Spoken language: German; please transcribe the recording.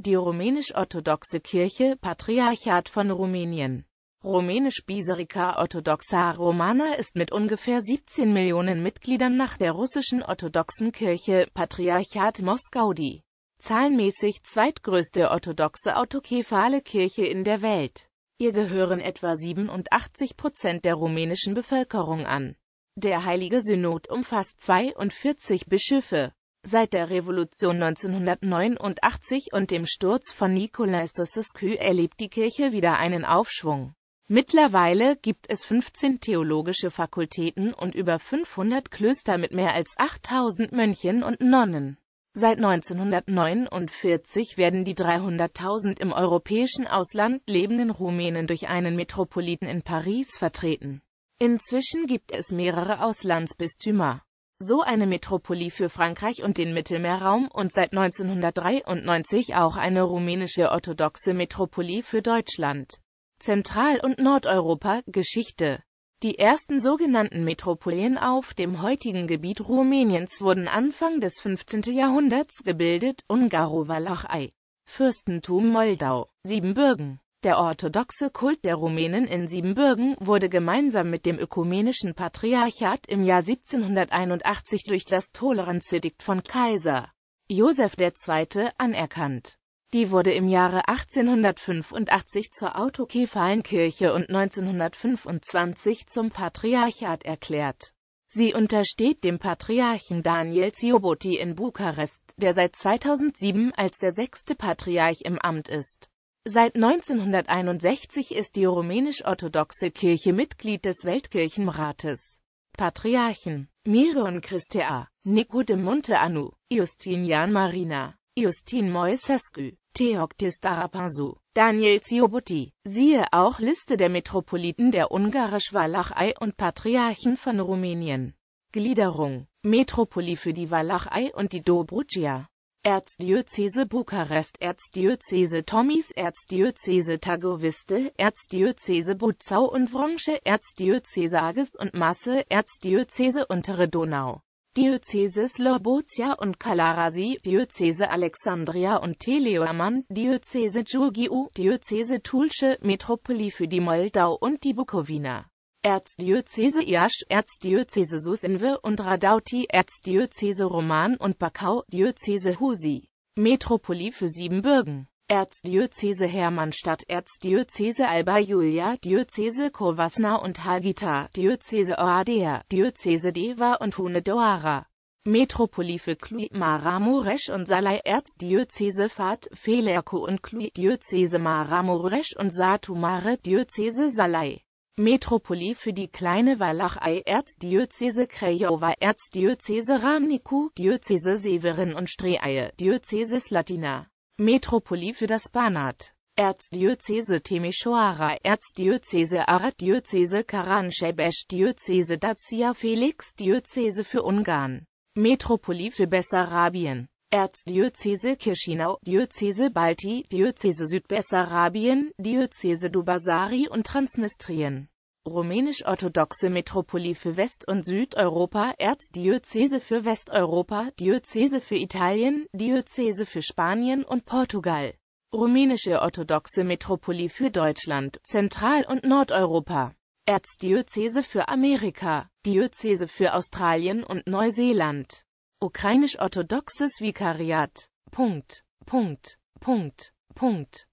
die rumänisch-orthodoxe Kirche, Patriarchat von Rumänien. Rumänisch-Biserica Orthodoxa Romana ist mit ungefähr 17 Millionen Mitgliedern nach der russischen orthodoxen Kirche, Patriarchat Moskau die zahlenmäßig zweitgrößte orthodoxe autokephale Kirche in der Welt. Ihr gehören etwa 87 Prozent der rumänischen Bevölkerung an. Der Heilige Synod umfasst 42 Bischöfe. Seit der Revolution 1989 und dem Sturz von Nicolas Montesquieu erlebt die Kirche wieder einen Aufschwung. Mittlerweile gibt es 15 theologische Fakultäten und über 500 Klöster mit mehr als 8000 Mönchen und Nonnen. Seit 1949 werden die 300.000 im europäischen Ausland lebenden Rumänen durch einen Metropoliten in Paris vertreten. Inzwischen gibt es mehrere Auslandsbistümer so eine Metropolie für Frankreich und den Mittelmeerraum und seit 1993 auch eine rumänische orthodoxe Metropolie für Deutschland. Zentral- und Nordeuropa Geschichte Die ersten sogenannten Metropolien auf dem heutigen Gebiet Rumäniens wurden Anfang des 15. Jahrhunderts gebildet, Ungaro-Walachei, Fürstentum Moldau, Siebenbürgen, der orthodoxe Kult der Rumänen in Siebenbürgen wurde gemeinsam mit dem ökumenischen Patriarchat im Jahr 1781 durch das Toleranzdedikt von Kaiser Josef II. anerkannt. Die wurde im Jahre 1885 zur autokephalen Kirche und 1925 zum Patriarchat erklärt. Sie untersteht dem Patriarchen Daniel Zioboti in Bukarest, der seit 2007 als der sechste Patriarch im Amt ist. Seit 1961 ist die rumänisch-orthodoxe Kirche Mitglied des Weltkirchenrates. Patriarchen Miron Cristea, Nicodemunte Anu, Justinian Marina, Justin Moisescu, Theoctis Darapansu, Daniel Ziobuti. Siehe auch Liste der Metropoliten der Ungarisch-Walachei und Patriarchen von Rumänien. Gliederung Metropoli für die Walachei und die Dobrugia Erzdiözese Bukarest Erzdiözese Tomis Erzdiözese Tagoviste Erzdiözese Butzau und Wronsche Erzdiözese Arges und Masse Erzdiözese Untere Donau Diözese Slobozia und Kalarasi Diözese Alexandria und Teleorman Diözese Giurgiu Diözese Tulce Metropolie für die Moldau und die Bukowina Erzdiözese Iasch, Erzdiözese Susinve und Radauti, Erzdiözese Roman und Bakau, Diözese Husi, Metropolie für Siebenbürgen, Erzdiözese Hermannstadt, Erzdiözese Alba Julia, Diözese Covasna und Harghita, Diözese Oadea, Diözese Deva und Hunedoara, Metropolie für Cluj, Maramuresch und Salai, Erzdiözese Fat, Felerko und Cluj, Diözese Maramuresch und Satu Mare, Diözese Salai. Metropoli für die kleine Walachei Erzdiözese Craiova Erzdiözese Ramniku Diözese Severin und Streaie Diözese Slatina Metropoli für das Banat Erzdiözese Timisoara Erzdiözese Arad Diözese Karanschebesch Diözese Dacia Felix Diözese für Ungarn Metropoli für Bessarabien Erzdiözese Chișinau, Diözese Balti, Diözese Südbessarabien, Diözese Dubasari und Transnistrien. Rumänisch-orthodoxe Metropolie für West- und Südeuropa, Erzdiözese für Westeuropa, Diözese für Italien, Diözese für Spanien und Portugal. Rumänische orthodoxe Metropolie für Deutschland, Zentral- und Nordeuropa. Erzdiözese für Amerika, Diözese für Australien und Neuseeland. Ukrainisch-orthodoxes Vikariat. Punkt. Punkt. Punkt. Punkt.